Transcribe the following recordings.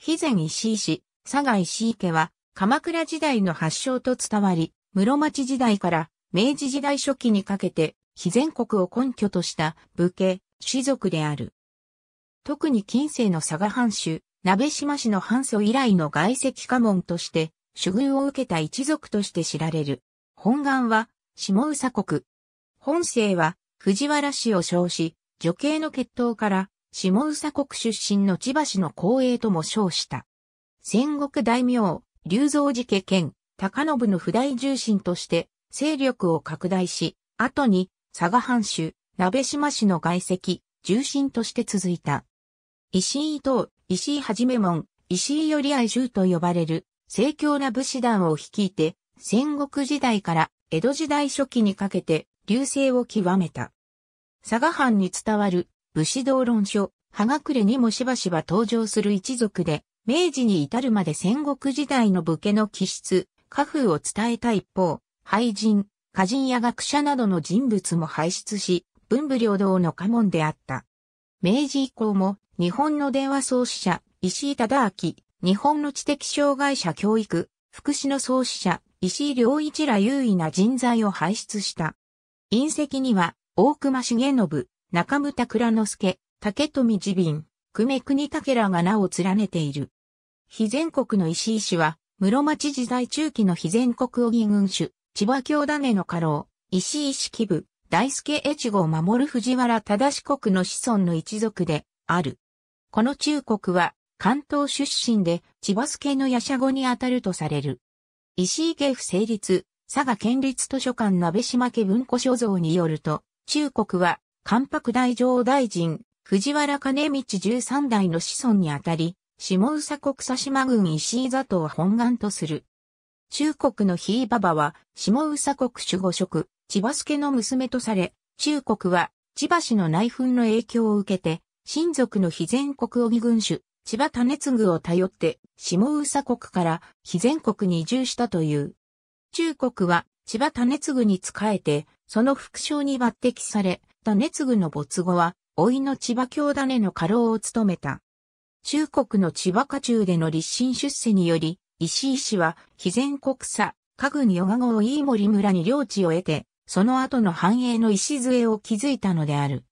肥前石井氏、佐賀石井家は、鎌倉時代の発祥と伝わり、室町時代から明治時代初期にかけて、肥前国を根拠とした武家、士族である。特に近世の佐賀藩主、鍋島氏の藩祖以来の外籍家門として、処遇を受けた一族として知られる。本願は、下宇佐国。本姓は、藤原氏を称し、女系の血統から、下宇佐国出身の千葉市の公営とも称した。戦国大名、竜蔵寺家兼、高信の不大重臣として、勢力を拡大し、後に、佐賀藩主、鍋島氏の外籍、重臣として続いた。石井伊藤、石井はじめ門、石井より愛衆と呼ばれる、盛況な武士団を率いて、戦国時代から江戸時代初期にかけて、流星を極めた。佐賀藩に伝わる武士道論書、葉隠れにもしばしば登場する一族で、明治に至るまで戦国時代の武家の気質、家風を伝えた一方、廃人、歌人や学者などの人物も輩出し、文武両道の家紋であった。明治以降も、日本の電話創始者、石井忠明、日本の知的障害者教育、福祉の創始者、石井良一ら優位な人材を輩出した。隕石には、大隈重信、中村倉之助、竹富自便、久米国武らが名を連ねている。非全国の石井氏は、室町時代中期の非全国小木軍主、千葉京種の家老、石井式部、大助越後を守る藤原忠国の子孫の一族で、ある。この中国は、関東出身で、千葉助の夜叉後にあたるとされる。石井家府成立、佐賀県立図書館鍋島家文庫所蔵によると、中国は、関白大上大臣、藤原兼道13代の子孫にあたり、下宇佐国佐島郡石井座を本願とする。中国のひいばばは、下宇佐国守護職、千葉助の娘とされ、中国は、千葉氏の内紛の影響を受けて、親族の非全国帯軍主、千葉種継を頼って、下宇佐国から非全国に移住したという。中国は、千葉種継に仕えて、その副将に抜擢され、った熱具の没後は、老いの千葉京種の家老を務めた。中国の千葉家中での立身出世により、石井氏は、肥前国佐、家具に与賀後を飯森村に領地を得て、その後の繁栄の礎を築いたのである。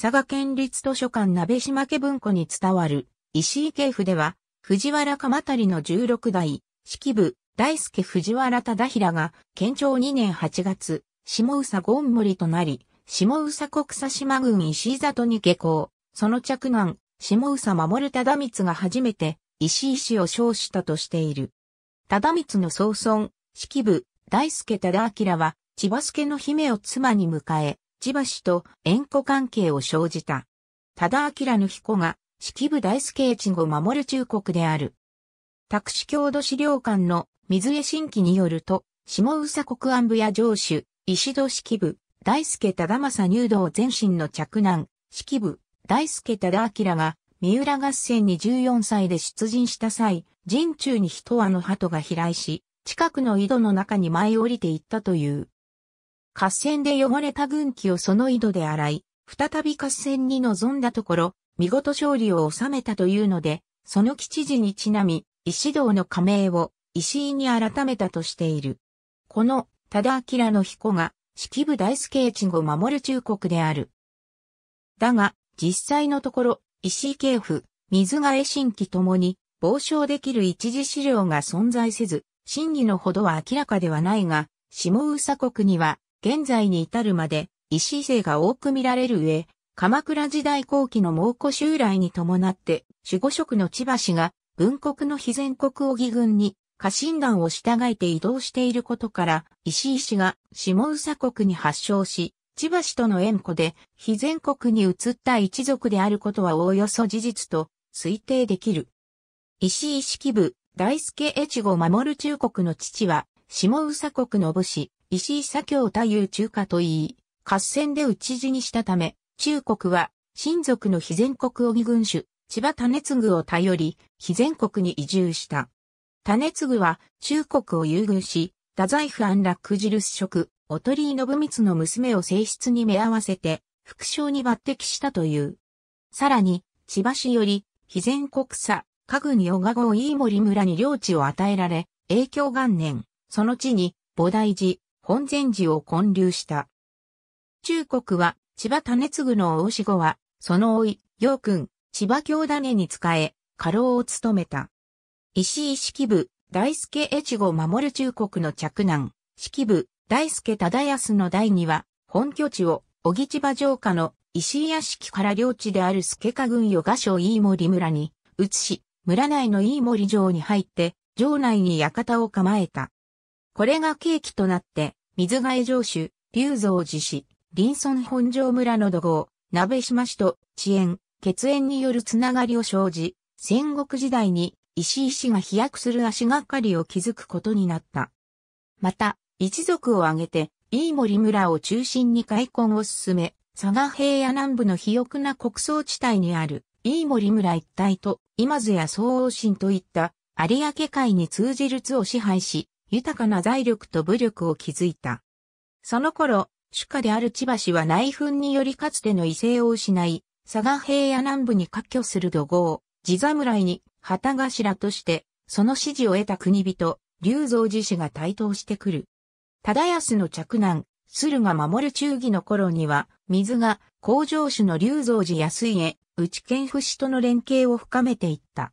佐賀県立図書館鍋島家文庫に伝わる、石井系譜では、藤原鎌足の16代、式部、大助藤原忠平が、県庁2年8月、下宇佐ゴ森となり、下宇佐国佐島郡石井里に下校、その着岸、下宇佐守忠光が初めて石井氏を称したとしている。忠光の総孫、式部、大助忠明は、千葉助の姫を妻に迎え、千葉氏と縁故関係を生じた。忠明の彦が、式部大助越後守る忠国である。拓司郷土資料館の水江新規によると、下宇佐国安部や城主、石戸式部、大輔忠政入道前身の着難、式部、大輔忠明が、三浦合戦に14歳で出陣した際、陣中に一羽の鳩が飛来し、近くの井戸の中に舞い降りていったという。合戦で汚れた軍旗をその井戸で洗い、再び合戦に臨んだところ、見事勝利を収めたというので、その吉次にちなみ、石堂の加盟を石井に改めたとしている。この、忠明の彦が、式部大輔越後守る忠告である。だが、実際のところ、石井警府、水替え新規ともに、傍証できる一時資料が存在せず、真偽のほどは明らかではないが、下宇佐国には、現在に至るまで、石井勢が多く見られる上、鎌倉時代後期の蒙古襲来に伴って、守護職の千葉氏が、文国の非全国を義軍に家臣団を従えて移動していることから、石井氏が下宇佐国に発祥し、千葉氏との縁故で、非全国に移った一族であることはおおよそ事実と推定できる。石井式部、大助越後守る中国の父は、下宇佐国の武士、石井左京太夫中華と言い、合戦で討ち死にしたため、中国は、親族の非全国小木軍主、千葉種継を頼り、非全国に移住した。種継は中国を優遇し、太宰府安楽印職、お鳥居信光の娘を正室に目合わせて、副将に抜擢したという。さらに、千葉市より、肥前国佐、家具に小賀郷飯森村に領地を与えられ、影響元年、その地に、菩提寺、本禅寺を建立した。中国は、千葉種継の大志後は、その老い、陽君、千葉京種に仕え、家老を務めた。石井式部、大助越後守中国の着男、式部、大助忠康の第二は、本拠地を、小木千葉城下の石井屋敷から領地である助家軍与賀省飯森村に、移し、村内の飯森城に入って、城内に館を構えた。これが契機となって、水替え城主、龍蔵寺氏、林村本城村の土豪、鍋島氏と遅延、血縁によるつながりを生じ、戦国時代に石井氏が飛躍する足がかりを築くことになった。また、一族を挙げて、飯森村を中心に開墾を進め、佐賀平野南部の肥沃な国倉地帯にある飯森村一帯と今津や総王神といった有明海に通じる図を支配し、豊かな財力と武力を築いた。その頃、主家である千葉氏は内紛によりかつての威勢を失い、佐賀平野南部に割拠する土豪、地侍に旗頭として、その支持を得た国人、龍蔵寺氏が台頭してくる。忠康の嫡男、駿が守る忠義の頃には、水が工場主の龍蔵寺安家、内剣府氏との連携を深めていった。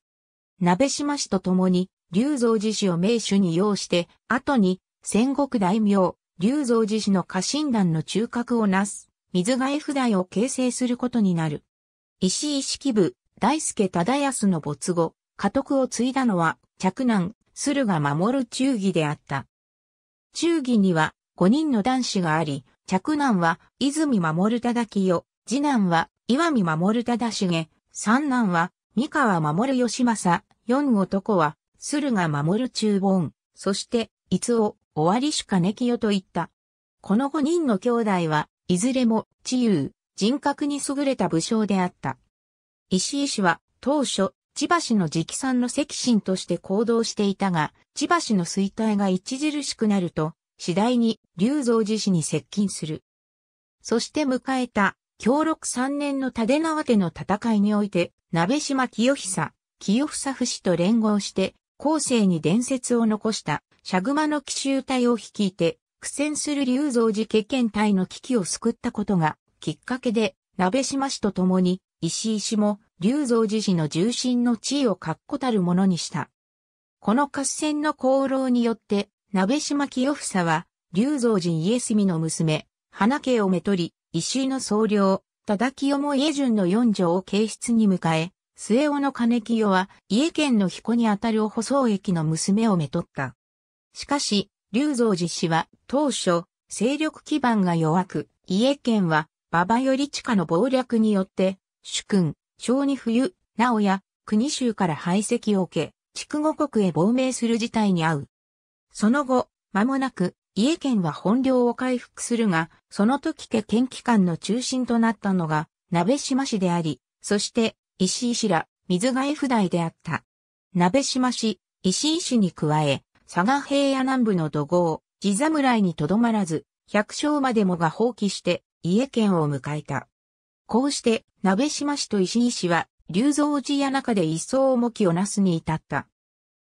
鍋島氏と共に、龍蔵寺氏を名手に要して、後に、戦国大名、龍蔵寺氏の家臣団の中核をなす、水替え札代を形成することになる。石井式部、大助忠康の没後、家督を継いだのは、嫡男、駿河守忠義であった。忠義には五人の男子があり、嫡男は泉守忠清、次男は岩見守忠重、三男は三河守義政、四男は駿河守忠凡、そしてを、終わりしかねきよと言った。この五人の兄弟はいずれも治癒、人格に優れた武将であった。石井氏は当初、千葉市の直参の赤心として行動していたが、千葉市の衰退が著しくなると、次第に龍造寺市に接近する。そして迎えた、協力3年の立縄手の戦いにおいて、鍋島清久、清房夫氏と連合して、後世に伝説を残した、シャグマの奇襲隊を率いて、苦戦する龍造寺家験隊の危機を救ったことが、きっかけで、鍋島氏と共に、石井氏も、龍造寺氏の重心の地位を確固たるものにした。この合戦の功労によって、鍋島清房は、龍造寺家住の娘、花家をめとり、石井の総領、忠清も家順の四条を形質に迎え、末尾の金清は、家県の彦にあたる補装駅の娘をめとった。しかし、龍造寺氏は、当初、勢力基盤が弱く、家県は、馬場より地下の謀略によって、主君、小二冬、なおや、国衆から排斥を受け、筑後国へ亡命する事態に遭う。その後、間もなく、家県は本領を回復するが、その時家県機関の中心となったのが、鍋島市であり、そして、石井氏ら、水替え不代であった。鍋島市、石井氏に加え、佐賀平野南部の土豪、地侍にとどまらず、百姓までもが放棄して、家県を迎えた。こうして、鍋島氏と石井氏は、龍造寺や中で一層重きをなすに至った。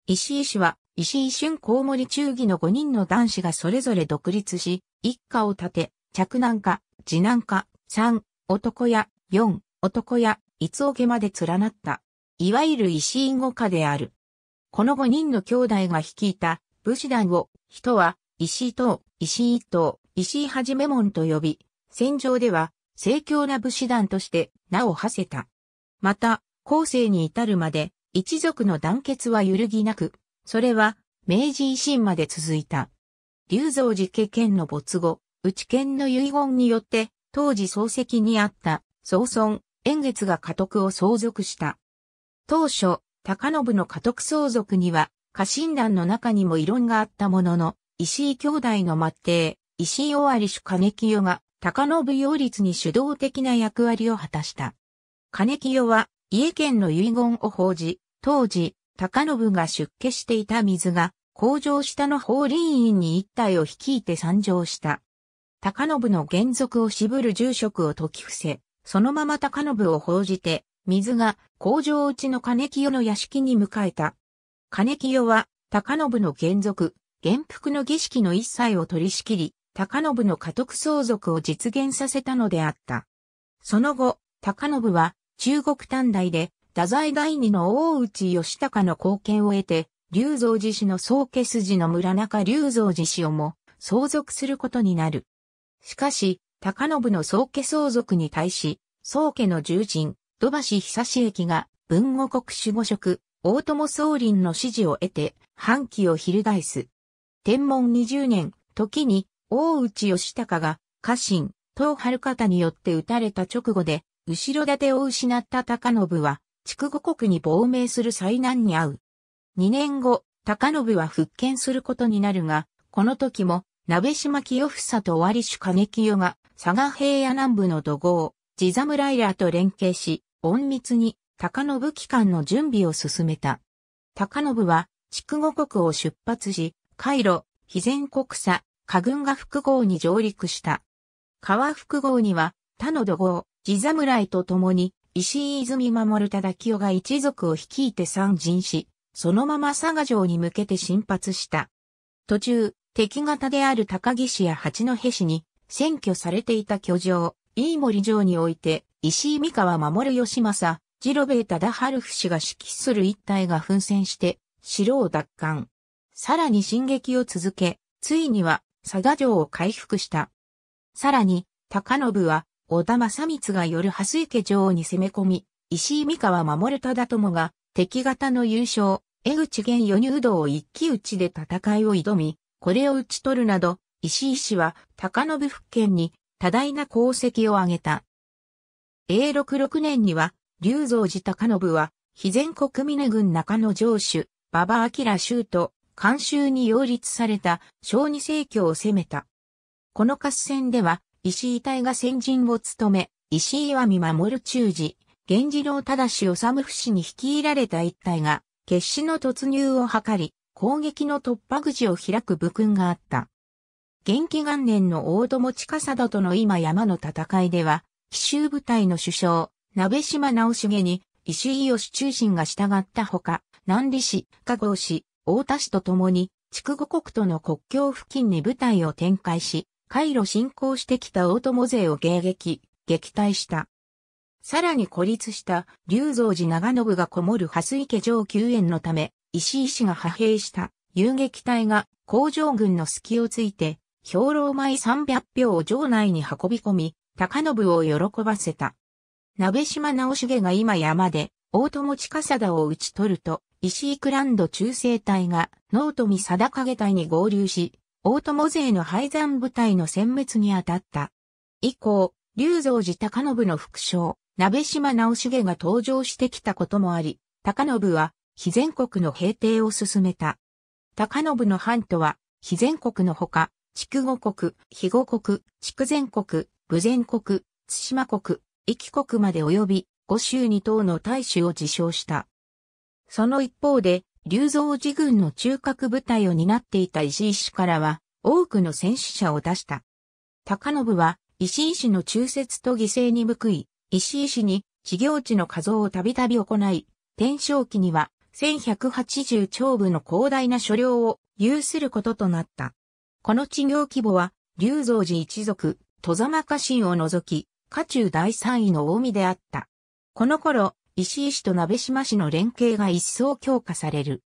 石井氏は、石井春高森忠義の5人の男子がそれぞれ独立し、一家を立て、着難家、次男家、三、男や、四、男や、いつおけまで連なった。いわゆる石井五家である。この5人の兄弟が率いた武士団を、人は、石井党、石井一党、石井はじめ門と呼び、戦場では、盛況な武士団として名を馳せた。また、後世に至るまで一族の団結は揺るぎなく、それは明治維新まで続いた。竜造寺家県の没後、内県の遺言によって当時漱石にあった宗尊、円月が家督を相続した。当初、高信の家督相続には家臣団の中にも異論があったものの、石井兄弟の末弟、石井尾有主兼清が高信擁立に主導的な役割を果たした。金清は、家県の遺言を報じ、当時、高信が出家していた水が、工場下の法輪院に一体を率いて参上した。高信の原則を渋る住職を解き伏せ、そのまま高信を報じて、水が工場内の金清の屋敷に迎えた。金清は、高信の原則、原服の儀式の一切を取り仕切り、高信の家督相続を実現させたのであった。その後、高信は中国短大で太宰第二の大内義高の貢献を得て、龍造寺氏の宗家筋の村中龍造寺氏をも相続することになる。しかし、高信の宗家相続に対し、宗家の重鎮、土橋久志駅が文後国守護職、大友宗林の指示を得て、反旗を翻す。天文20年、時に大内義隆が家臣、東春方によって撃たれた直後で、後ろ盾を失った高信は、筑後国に亡命する災難に遭う。2年後、高信は復権することになるが、この時も、鍋島清房とり主金清が、佐賀平野南部の土豪、地侍らと連携し、隠密に、高信機関の準備を進めた。高信は、筑後国を出発し、カイロ、肥前国佐、下軍が複合に上陸した。川複合には、他の土豪、地侍と共に、石井泉守忠清が一族を率いて参陣し、そのまま佐賀城に向けて進発した。途中、敵方である高木氏や八戸市に、占拠されていた居城、飯森城において、石井三河守義政、ジロベータ・ダハルフ氏が指揮する一帯が奮戦して、城を奪還。さらに進撃を続け、ついには佐賀城を回復した。さらに、高信は、小田正光がよる蓮池城に攻め込み、石井美河守忠友が、敵方の優勝、江口玄与入道を一騎打ちで戦いを挑み、これを打ち取るなど、石井氏は、高信復権に、多大な功績を挙げた。永禄6年には、龍造寺高信は、非前国峰軍中野城主、馬場明州と、監修に擁立された小児聖教を攻めた。この合戦では、石井隊が先陣を務め、石井は見守る中寺、源次郎忠治治不死に率いられた一隊が、決死の突入を図り、攻撃の突破口を開く武勲があった。元気元年の大友近貞との今山の戦いでは、奇襲部隊の首相、鍋島直重に、石井義中心が従ったほか、南里市、加護市、太田市と共に、筑後国との国境付近に部隊を展開し、回路進行してきた大友勢を迎撃、撃退した。さらに孤立した龍造寺長信がこもる蓮池城救援のため、石井氏が派兵した遊撃隊が工場軍の隙をついて、兵糧米300票を城内に運び込み、高信を喜ばせた。鍋島直重が今山で、大友近貞を討ち取ると、石井クランド中世隊がノートミ定影隊に合流し、大友勢の廃山部隊の殲滅に当たった。以降、龍蔵寺高信の副将、鍋島直重が登場してきたこともあり、高信は、非全国の平定を進めた。高信の藩とは、非全国のほか、筑後国、肥後国、筑前国、武前国、津島国、壱岐国まで及び、五州二島の大使を自称した。その一方で、龍造寺軍の中核部隊を担っていた石井氏からは、多くの戦死者を出した。高信は、石井氏の中説と犠牲に報い、石井氏に、事業地の画像をたびたび行い、天正期には、1180長部の広大な所領を有することとなった。この地業規模は、龍造寺一族、戸様家臣を除き、家中第三位の近江であった。この頃、石井市と鍋島市の連携が一層強化される。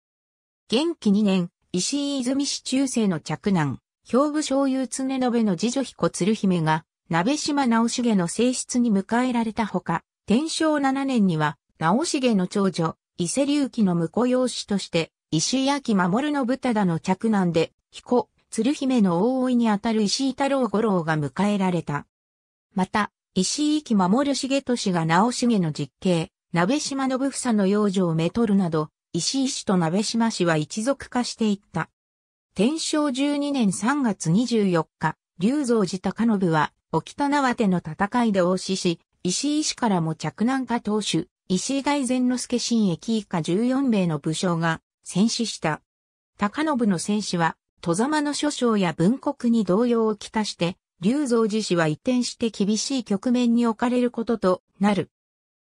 元気2年、石井泉市中世の嫡男、兵部醤油常延の次女彦鶴姫が、鍋島直重の正室に迎えられたほか、天正7年には、直重の長女、伊勢隆起の婿養子として、石井秋守の豚田の嫡男で、彦、鶴姫の大追いにあたる石井太郎五郎が迎えられた。また、石井木守重俊が直重の実刑、鍋島信房の養女をめとるなど、石井氏と鍋島氏は一族化していった。天正12年3月24日、龍造寺高信は、沖田縄手の戦いで応死し、石井氏からも着難化当主、石井大善之助新駅以下14名の武将が戦死した。高信の戦死は、戸様の諸将や文国に動揺をきたして、龍造寺氏は移転して厳しい局面に置かれることとなる。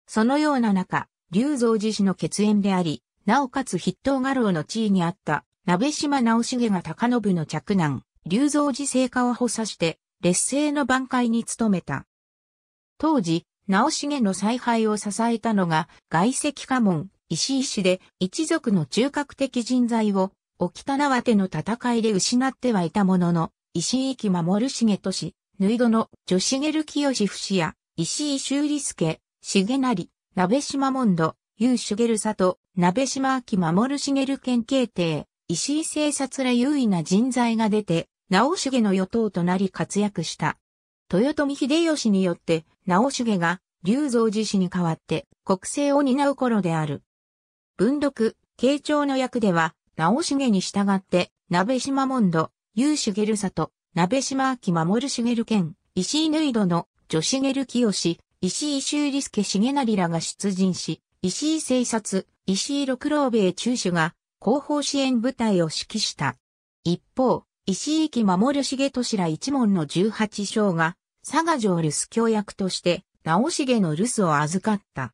そのような中、龍造寺氏の血縁であり、なおかつ筆頭画廊の地位にあった、鍋島直重が高信の嫡男、龍造寺聖家を補佐して、劣勢の挽回に努めた。当時、直重の再配を支えたのが、外籍家門、石井氏で、一族の中核的人材を、沖田縄手の戦いで失ってはいたものの、石井木守重都氏、縫戸の女茂清不死や、石井修理助、重成、鍋島門戸、優茂里、鍋島明守茂県慶帝、石井製札ら優位な人材が出て、直重の与党となり活躍した。豊臣秀吉によって、直重が、龍造寺氏に代わって、国政を担う頃である。文禄、慶長の役では、直重に従って、鍋島門戸、優茂里、鍋島明守茂県、石井縫戸の、女茂清、石井修理助重成らが出陣し、石井政察、石井六郎兵衛中主が後方支援部隊を指揮した。一方、石井木守重俊ら一門の18将が、佐賀城留守教役として、直重の留守を預かった。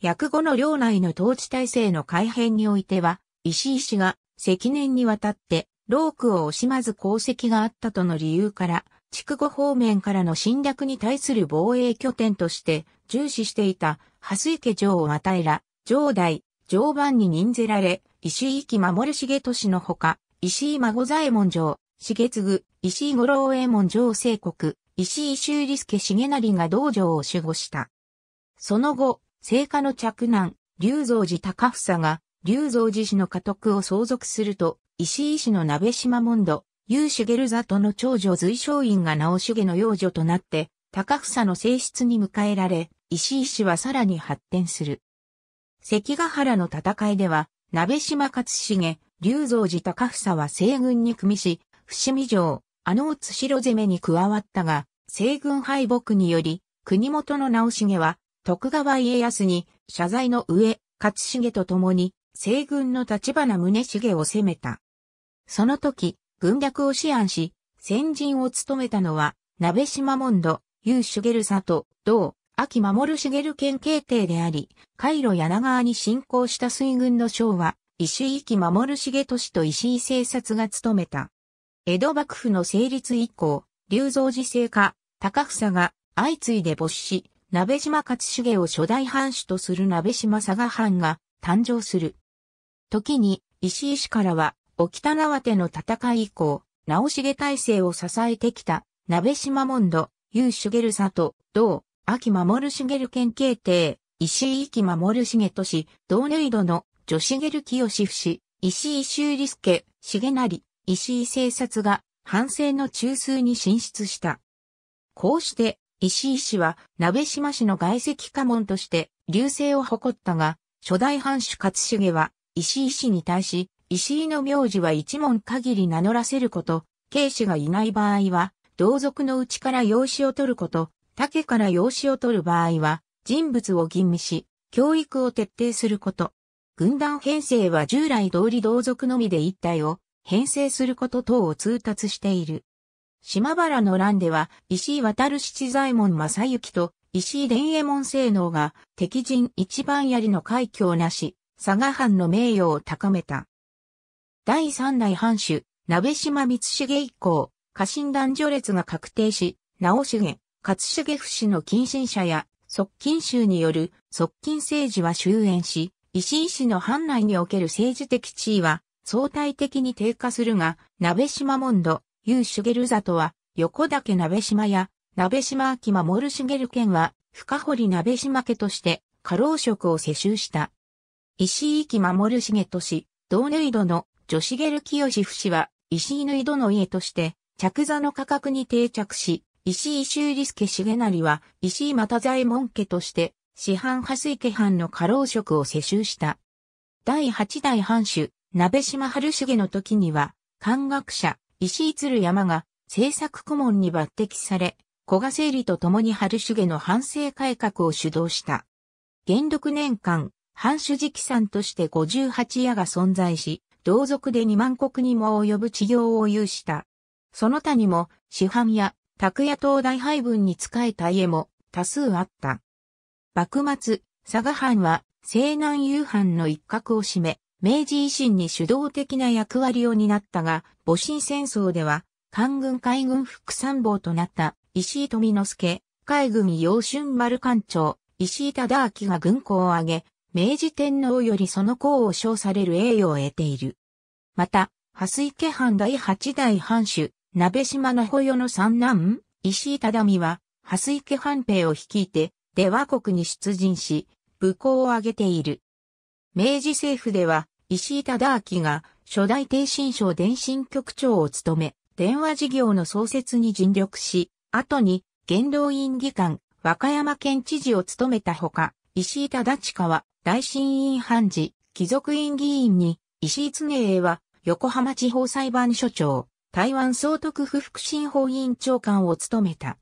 役後の領内の統治体制の改変においては、石井氏が積年にわたって、労苦を惜しまず功績があったとの理由から、筑後方面からの侵略に対する防衛拠点として重視していた、蓮池城を与えら、城代、城番に任ぜられ、石井木守重都市のほか、石井孫左衛門城、重継、石井五郎右衛門城聖国、石井修理助重成が道場を守護した。その後、聖火の嫡男、龍造寺隆房が、龍造寺氏の家督を相続すると、石井氏の鍋島門戸、有茂里の長女随昌院が直重の幼女となって、高房の正室に迎えられ、石井氏はさらに発展する。関ヶ原の戦いでは、鍋島勝重、龍蔵寺高房は西軍に組みし、伏見城、あの津城攻めに加わったが、西軍敗北により、国元の直重は、徳川家康に謝罪の上、勝重と共に、西軍の立花宗重を攻めた。その時、文略を思案し、先人を務めたのは、鍋島ュゲルサト、同、秋守茂県慶帝であり、回路柳川に侵攻した水軍の将は、石井木守重俊と石井政策が務めた。江戸幕府の成立以降、龍造寺政家、高房が相次いで没し、鍋島勝茂を初代藩主とする鍋島佐賀藩が誕生する。時に、石井氏からは、沖田縄手の戦い以降、直重体制を支えてきた、鍋島ュゲルサ里、同、秋守茂県慶帝、石井域守茂俊、同縫戸の、女ル清氏、石井修理助、重成、石井政策が、反省の中枢に進出した。こうして、石井氏は、鍋島氏の外籍家門として、流星を誇ったが、初代藩主勝重は、石井氏に対し、石井の名字は一門限り名乗らせること、警氏がいない場合は、同族のうちから養子を取ること、竹から養子を取る場合は、人物を吟味し、教育を徹底すること。軍団編成は従来通り同族のみで一体を編成すること等を通達している。島原の乱では、石井渡七左衛門正幸と石井伝右衛門性能が敵陣一番槍の快挙をなし、佐賀藩の名誉を高めた。第3代藩主、鍋島光重以降、家臣団序列が確定し、直重、勝重不死の近親者や、側近衆による側近政治は終焉し、石井氏の藩内における政治的地位は相対的に低下するが、鍋島門戸、優茂里は、横岳鍋島や、鍋島秋守茂県は、深堀鍋島家として、過労職を世襲した。石井木守重俊、同年度の女子ゲル清夫氏は、石井の井戸の家として、着座の価格に定着し、石井修理助重成は、石井又左衛門家として、市販派水家藩の過労職を世襲した。第8代藩主、鍋島春重の時には、漢学者、石井鶴山が、政策顧問に抜擢され、古賀整理と共に春重の反省改革を主導した。元禄年間、藩主直参として58夜が存在し、同族で2万国にも及ぶ治業を有した。その他にも、市販や、拓也東大配分に仕えた家も多数あった。幕末、佐賀藩は西南夕藩の一角を占め、明治維新に主導的な役割を担ったが、戊辰戦争では、官軍海軍副参謀となった石井富之助、海軍洋春丸艦長、石井忠明が軍港を挙げ、明治天皇よりその功を称される栄誉を得ている。また、蓮池藩第八代藩主、鍋島の保与の三男、石井忠美は、蓮池藩兵を率いて、出和国に出陣し、武功を挙げている。明治政府では、石井忠明が、初代帝神省電信局長を務め、電話事業の創設に尽力し、後に、元老院議官、和歌山県知事を務めたほか、石井忠近は、大審院判事、貴族院議員に、石井常英は、横浜地方裁判所長、台湾総督府副審法委員長官を務めた。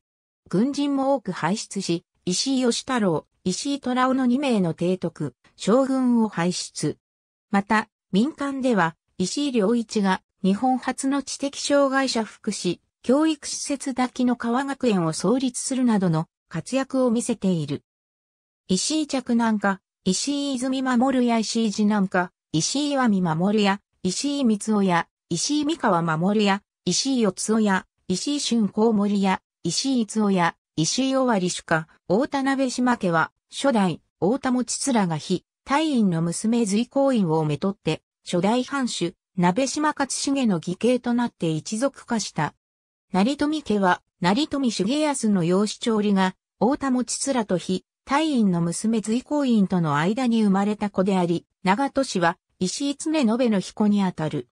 軍人も多く輩出し、石井義太郎、石井虎雄の2名の提督、将軍を輩出。また、民間では、石井良一が、日本初の知的障害者福祉、教育施設抱きの川学園を創立するなどの活躍を見せている。石井着難家、石井泉守や石井次男か、石井岩見守や、石井光夫や、石井三河守や、石井四つや、石井春光森や、石井逸夫や、石井尾割主家、大田鍋島家は、初代、大田持つが非、大院の娘随行院をめとって、初代藩主、鍋島勝重の義兄となって一族化した。成富家は、成富重康の養子調理が、大田持つと非、大院の娘随行院との間に生まれた子であり、長年は石井常延の彦にあたる。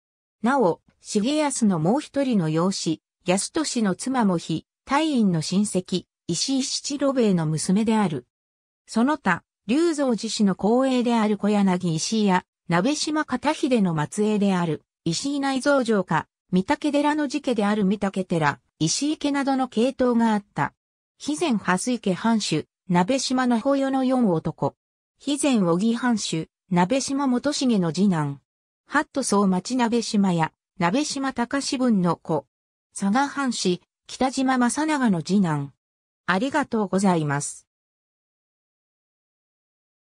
なお、重康のもう一人の養子、安利の妻も非、大院の親戚、石井七郎兵衛の娘である。その他、龍造寺氏の後栄である小柳石井や、鍋島片秀の末裔である、石井内造城か、三竹寺の寺家である三竹寺、石井家などの系統があった。肥前蓮池藩主、鍋島の保与の四男。肥前小木藩主、鍋島元重の次男。八ット町鍋島や、鍋島隆志分の子。佐賀藩士、北島正長の次男。ありがとうございます。